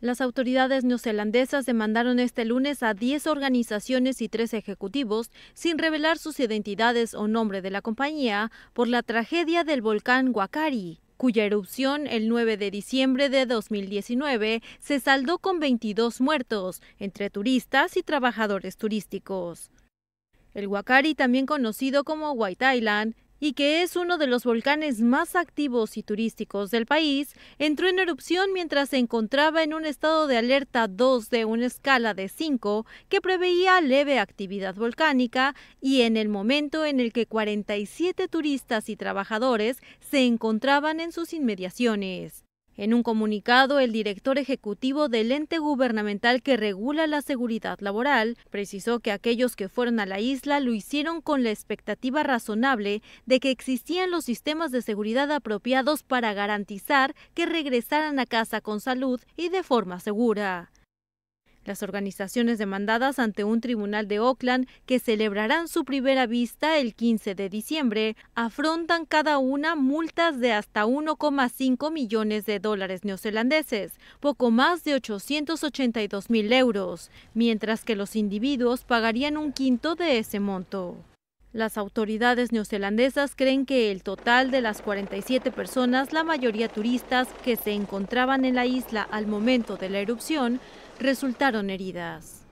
Las autoridades neozelandesas demandaron este lunes a 10 organizaciones y 3 ejecutivos, sin revelar sus identidades o nombre de la compañía, por la tragedia del volcán Wakari, cuya erupción el 9 de diciembre de 2019 se saldó con 22 muertos, entre turistas y trabajadores turísticos. El Wakari, también conocido como White Island, y que es uno de los volcanes más activos y turísticos del país, entró en erupción mientras se encontraba en un estado de alerta 2 de una escala de 5 que preveía leve actividad volcánica y en el momento en el que 47 turistas y trabajadores se encontraban en sus inmediaciones. En un comunicado, el director ejecutivo del ente gubernamental que regula la seguridad laboral precisó que aquellos que fueron a la isla lo hicieron con la expectativa razonable de que existían los sistemas de seguridad apropiados para garantizar que regresaran a casa con salud y de forma segura. Las organizaciones demandadas ante un tribunal de Auckland, que celebrarán su primera vista el 15 de diciembre, afrontan cada una multas de hasta 1,5 millones de dólares neozelandeses, poco más de 882 mil euros, mientras que los individuos pagarían un quinto de ese monto. Las autoridades neozelandesas creen que el total de las 47 personas, la mayoría turistas, que se encontraban en la isla al momento de la erupción, resultaron heridas.